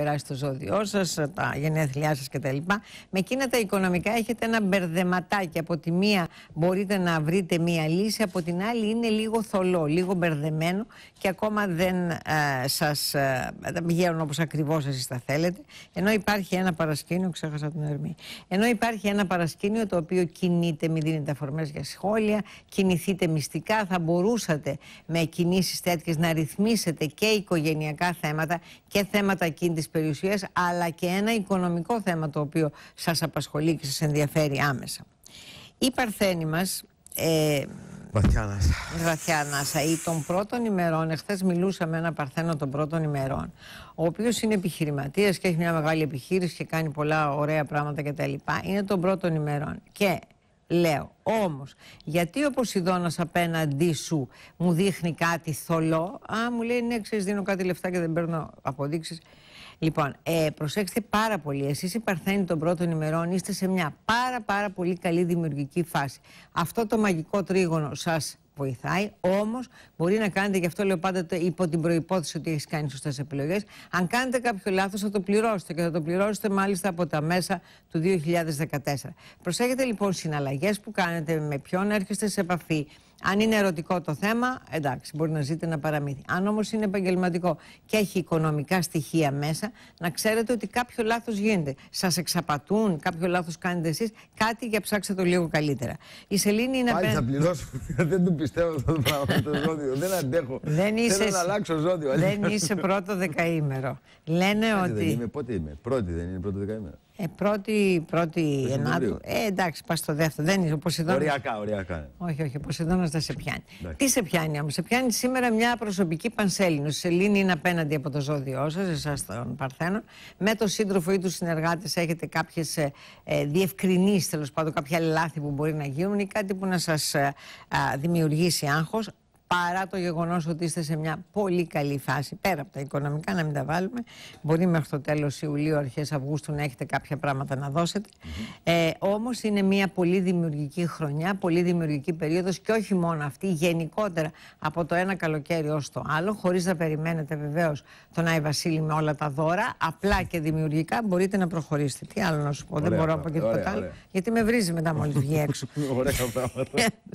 περάσει το ζώδιό σας, τα γενέθλιά σας κτλ. Με εκείνα τα οικονομικά έχετε ένα μπερδεματάκι. Από τη μία μπορείτε να βρείτε μία λύση, από την άλλη είναι λίγο θολό, λίγο μπερδεμένο και ακόμα δεν ε, σας, ε, δεν πηγαίνουν όπως ακριβώς εσείς τα θέλετε. Ενώ υπάρχει ένα παρασκήνιο, ξέχασα την ερμή, ενώ υπάρχει ένα παρασκήνιο το οποίο κινείται, μην δίνετε αφορμές για σχόλια, κινηθείτε μυστικά, θα μπορούσατε με κινήσεις τέτοιες να ρυθμίσετε και οικογενειακά θέματα και θέματα εκείνης περιουσίες, αλλά και ένα οικονομικό θέμα το οποίο σας απασχολεί και σας ενδιαφέρει άμεσα. Η παρθένη μας... Ε, Βαθιά Νάσα Ή των πρώτων ημερών, εχθές μιλούσα με ένα Παρθένο των πρώτων ημερών, ο οποίος είναι επιχειρηματίας και έχει μια μεγάλη επιχείρηση και κάνει πολλά ωραία πράγματα κτλ. Είναι των πρώτων ημερών. Και λέω. Όμως, γιατί ο Ποσειδώνας απέναντί σου μου δείχνει κάτι θολό, α, μου λέει ναι, ξέρεις, δίνω κάτι λεφτά και δεν παίρνω αποδείξεις. Λοιπόν, ε, προσέξτε πάρα πολύ. Εσείς οι Παρθένοι των πρώτων ημερών είστε σε μια πάρα πάρα πολύ καλή δημιουργική φάση. Αυτό το μαγικό τρίγωνο σας βοηθάει. Όμως μπορεί να κάνετε, γι' αυτό λέω πάντα υπό την προπόθεση ότι έχεις κάνει σωστές επιλογές. Αν κάνετε κάποιο λάθος, θα το πληρώσετε και θα το πληρώσετε μάλιστα από τα μέσα του 2014. Προσέχετε λοιπόν συναλλαγές που κάνετε, με ποιον έρχεστε σε επαφή. Αν είναι ερωτικό το θέμα, εντάξει, μπορεί να ζείτε ένα παραμύθι. Αν όμως είναι επαγγελματικό και έχει οικονομικά στοιχεία μέσα, να ξέρετε ότι κάποιο λάθος γίνεται. Σας εξαπατούν, κάποιο λάθος κάνετε εσείς, κάτι για ψάξτε το λίγο καλύτερα. Η Σελήνη είναι Πάλι απέ... θα πληρώσω. δεν του πιστεύω αυτό το πράγμα το ζώδιο. Δεν αντέχω. Δεν είσαι... Θέλω να αλλάξω ζώδιο. Δεν είσαι πρώτο δεκαήμερο. Λένε ότι. είμαι, πότε είμαι. Πρώτη δεν είναι πρώτο δεκαήμερο. Ε, πρώτη, πρώτη ενάτου. Ε, εντάξει, πας στο δεύτερο. Δεν είναι ο Οριακά, οριακά. Όχι, όχι, ο Ποσειδώνας δεν σε πιάνει. Τι σε πιάνει όμως, σε πιάνει σήμερα μια προσωπική πανσέλινος. Η Σελήνη είναι απέναντι από το ζώδιό σας, εσάς τον Παρθένο. Με τον σύντροφο ή τους συνεργάτες έχετε κάποιες ε, ε διευκρινήσεις, τέλος πάντων, κάποια λάθη που μπορεί να γίνουν ή κάτι που να σας ε, δημιουργήσει άγχος παρά το γεγονός ότι είστε σε μια πολύ καλή φάση, πέρα από τα οικονομικά, να μην τα βάλουμε. Μπορεί μέχρι το τέλος Ιουλίου, αρχές Αυγούστου να έχετε κάποια πράγματα να δώσετε. ε, Όμως είναι μια πολύ δημιουργική χρονιά, πολύ δημιουργική περίοδος και όχι μόνο αυτή, γενικότερα από το ένα καλοκαίρι ως το άλλο, χωρίς να περιμένετε βεβαίως τον Άι Βασίλη με όλα τα δώρα. Απλά και δημιουργικά μπορείτε να προχωρήσετε. Τι άλλο να σου πω, ωραία, δεν μπορώ να πω τίποτα άλλο, γιατί με βρίζει μετά μόλις βγει έξω. ωραία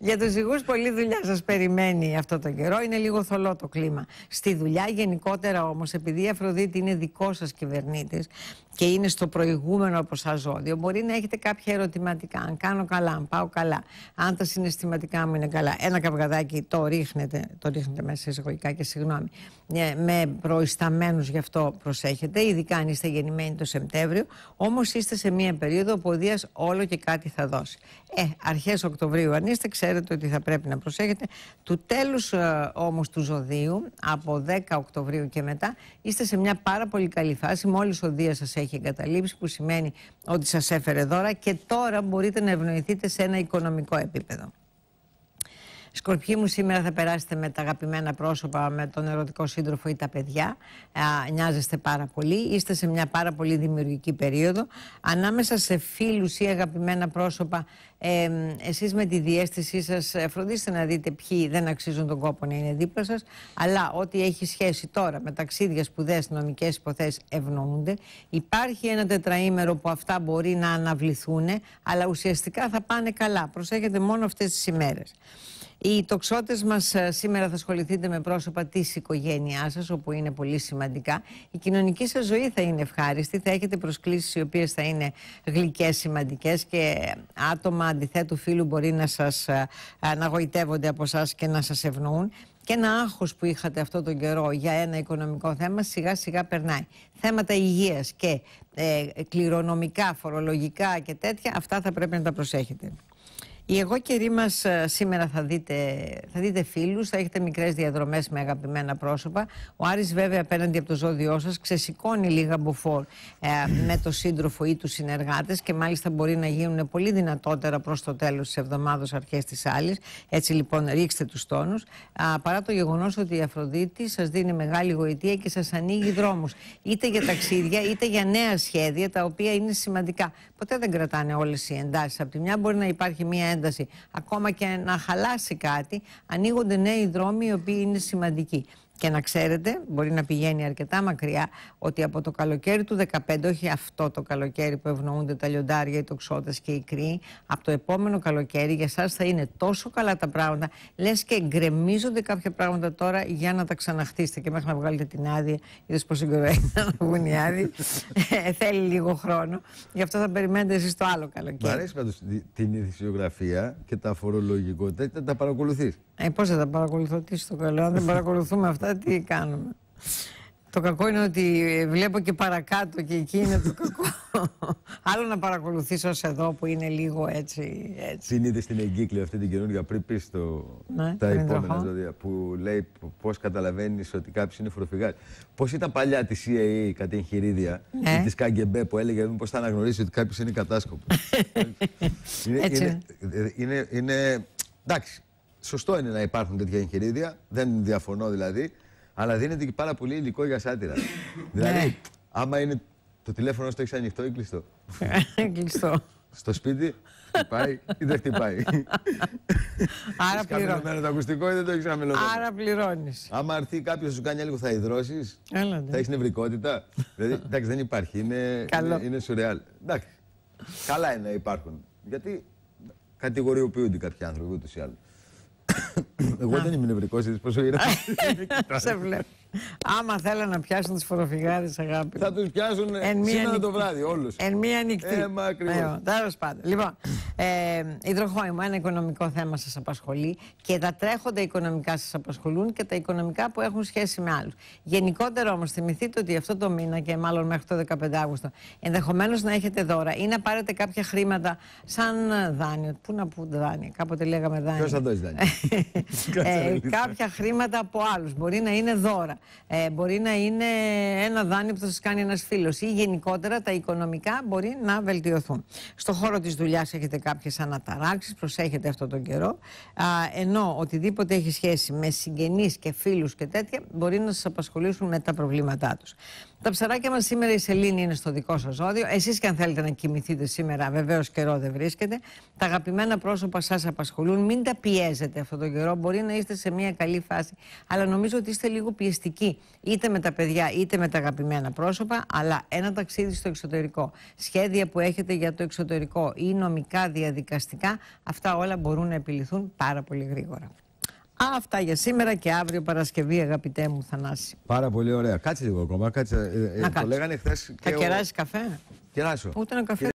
Για τους ζυγού, πολλή δουλειά σας περιμένω αυτό τον καιρό. Είναι λίγο θολό το κλίμα. Στη δουλειά γενικότερα όμως, επειδή η Αφροδίτη είναι δικό σας κυβερνήτης και είναι στο προηγούμενο από σας ζώδιο, μπορεί να έχετε κάποια ερωτηματικά. Αν κάνω καλά, αν πάω καλά, αν τα συναισθηματικά μου είναι καλά. Ένα καυγαδάκι το ρίχνετε, το ρίχνετε μέσα εισαγωγικά και συγγνώμη, ναι, με προϊσταμένους γι' αυτό προσέχετε, ειδικά αν είστε γεννημένοι το Σεπτέμβριο, όμως είστε σε μια περίοδο που ο Δίας όλο και κάτι θα δώσει. Ε, αρχές Οκτωβρίου αν είστε, ξέρετε ότι θα πρέπει να προσέχετε του τέλους ε, όμως του ζωδίου, από 10 Οκτωβρίου και μετά, είστε σε μια πάρα πολύ καλή φάση. Μόλις ο Δίας σας έχει εγκαταλείψει, που σημαίνει ότι σας έφερε δώρα και τώρα μπορείτε να ευνοηθείτε σε ένα οικονομικό επίπεδο. Σκορπιοί μου, σήμερα θα περάσετε με τα αγαπημένα πρόσωπα, με τον ερωτικό σύντροφο ή τα παιδιά. Α, νοιάζεστε πάρα πολύ. Είστε σε μια πάρα πολύ δημιουργική περίοδο. Ανάμεσα σε φίλους ή αγαπημένα πρόσωπα, ε, εσείς με τη διέστησή σας, ε, φροντίστε να δείτε ποιοι δεν αξίζουν τον κόπο να είναι δίπλα σας, αλλά ό,τι έχει σχέση τώρα με ταξίδια, σπουδές, νομικές υποθέσεις ευνοούνται υπάρχει ένα τετραήμερο που αυτά μπορεί να αναβληθούν αλλά ουσιαστικά θα πάνε καλά προσέχετε μόνο αυτές τις ημέρες. Οι τοξότες μας ε, σήμερα θα ασχοληθείτε με πρόσωπα της οικογένειάς σας, όπου είναι πολύ σημαντικά. Η κοινωνική σας ζωή θα είναι ευχάριστη, θα έχετε προσκλήσεις οι οποίες θα είναι γλυκές, σημαντικές και άτομα αντιθέτου φίλου μπορεί να σας ε, ε, να γοητεύονται από εσά και να σας ευνοούν. Και ένα άγχος που είχατε αυτό τον καιρό για ένα οικονομικό θέμα σιγά σιγά περνάει. Θέματα υγείας και κληρονομικά, φορολογικά και τέτοια, αυτά θα πρέπει να τα προσέχετε. Η Εγώ και μας, ε, σήμερα θα δείτε, θα δείτε φίλους, θα έχετε μικρές διαδρομές με αγαπημένα πρόσωπα. Ο Άρης βέβαια απέναντι από το ζώδιό σας ξεσηκώνει λίγα μποφόρ ε, με το σύντροφο ή τους συνεργάτες και μάλιστα μπορεί να γίνουν πολύ δυνατότερα προς το τέλος της εβδομάδας, αρχές της άλλης. Έτσι λοιπόν, ρίξτε τους τόνους. Παρά το γεγονός ότι η Αφροδίτη σας δίνει μεγάλη γοητεία και σας ανοίγει δρόμους, είτε για ταξίδια είτε για νέα σχέδια τα οποία είναι σημαντικά. Ποτέ δεν κρατάνε όλες οι εντάσεις. Από τη μια μπορεί να υπάρχει μια ακόμα και να χαλάσει κάτι, ανοίγονται νέοι δρόμοι οι οποίοι είναι σημαντικοί. Και να ξέρετε, μπορεί να πηγαίνει αρκετά μακριά, ότι από το καλοκαίρι του 2015 όχι αυτό το καλοκαίρι που ευνοούνται τα λιοντάρια, οι τοξότες και οι κρύοι, από το επόμενο καλοκαίρι για εσά θα είναι τόσο καλά τα πράγματα, λες και γκρεμίζονται κάποια πράγματα τώρα για να τα ξαναχτίσετε. Και μέχρι να βγάλετε την άδεια, είδες πω συγκροέει να βγουν οι άδειοι. Ε, θέλει λίγο χρόνο. Γι' αυτό θα περιμένετε εσείς το άλλο καλοκαίρι. Μ' αρέσει πάντως την ειδησιογραφία και τα φορολογικότητα. Τα, τα παρακολουθείς. Ε, πώς θα τα παρακολουθώ, τι στο καλό, δεν παρακολουθούμε αυτά τι κάνουμε. Το κακό είναι ότι βλέπω και παρακάτω και εκεί είναι το κακό. Άλλο να παρακολουθήσω εδώ που είναι λίγο έτσι. έτσι. Την στην εγκύκλιο αυτή την καινούργια πριν πεις στο... ναι, τα επόμενα ζώδια που λέει πώς καταλαβαίνεις ότι κάποιο είναι φοροφυγά. Πώς ήταν παλιά τη CIA κατά εγχειρίδια ναι. τη ΚΑΓΚΕΜΠΕ που έλεγε πώ θα αναγνωρίσει ότι κάποιο είναι κατάσκοπο. έτσι. είναι, ε, ε, είναι, είναι Εντάξει, σωστό είναι να υπάρχουν τέτοια εγχειρίδια, δεν διαφωνώ δηλαδή, αλλά δίνεται και πάρα πολύ υλικό για σάτυρα. δηλαδή, ναι. άμα είναι το τηλέφωνο στο έχεις ανοιχτό ή κλειστό. Ε, κλειστό. Στο σπίτι χτυπάει ή δεν χτυπάει. Άρα πληρώνει. το ακουστικό ή δεν το έχεις χαμηλωμένο. Άρα πληρώνεις. Άμα έρθει κάποιος σου κάνει λίγο, θα υδρώσεις. Ναι. Θα έχεις νευρικότητα. δηλαδή, εντάξει, δεν υπάρχει. Είναι, είναι, είναι σουρεάλ. Εντάξει. Καλά είναι να υπάρχουν. Γιατί κατηγοριοποιούνται κάποιοι άνθρωποι ούτως ή άλλως. Εγώ δεν είμαι νευρικός, είδες πόσο ήρθα. Σε βλέπω. Άμα θέλουν να πιάσουν του φοροφυγάδες αγάπη. Θα τους πιάσουν σήμερα νυχτή. το βράδυ, όλους. Εν μία νυχτή. Ε, Τέλος πάντων. Λοιπόν, ε, ένα οικονομικό θέμα σας απασχολεί και τα τρέχοντα οικονομικά σας απασχολούν και τα οικονομικά που έχουν σχέση με άλλους Γενικότερα όμως θυμηθείτε ότι αυτό το μήνα και μάλλον μέχρι το 15 Αύγουστο Ενδεχομένως να έχετε δώρα ή να πάρετε κάποια χρήματα σαν δάνειο. Πού να πούν δάνειο κάποτε λέγαμε δάνειο. δάνειο. ε, κάποια χρήματα από άλλους. Μπορεί να είναι δώρα. Ε, μπορεί να είναι ένα δάνειο που θα σας κάνει ένας φίλος ή γενικότερα τα οικονομικά μπορεί να βελτιωθούν. Στο χώρο της δουλειάς έχετε κάποιες αναταράξεις, προσέχετε αυτόν τον καιρό, α, ενώ οτιδήποτε έχει σχέση με συγγενείς και φίλους και τέτοια μπορεί να σας απασχολήσουν με τα προβλήματά τους. Τα ψαράκια μας σήμερα η σελήνη είναι στο δικό σας ζώδιο. Εσείς και αν θέλετε να κοιμηθείτε σήμερα, βεβαίως καιρό δεν βρίσκεται. Τα αγαπημένα πρόσωπα σας απασχολούν. Μην τα πιέζετε αυτόν τον καιρό. Μπορεί να είστε σε μια καλή φάση, αλλά νομίζω ότι είστε λίγο πιεστικοί. Είτε με τα παιδιά είτε με τα αγαπημένα πρόσωπα, αλλά ένα ταξίδι στο εξωτερικό. Σχέδια που έχετε για το εξωτερικό ή νομικά διαδικαστικά, αυτά όλα μπορούν να επιληθούν πάρα πολύ γρήγορα. Αυτά για σήμερα και αύριο Παρασκευή, αγαπητέ μου Θανάση. Πάρα πολύ ωραία. Κάτσε λίγο ακόμα. Κάτσε. Ε, ε το λέγανε χθες. Θα ο... κεράσει καφέ. Κεράσω. Ούτε ένα καφέ.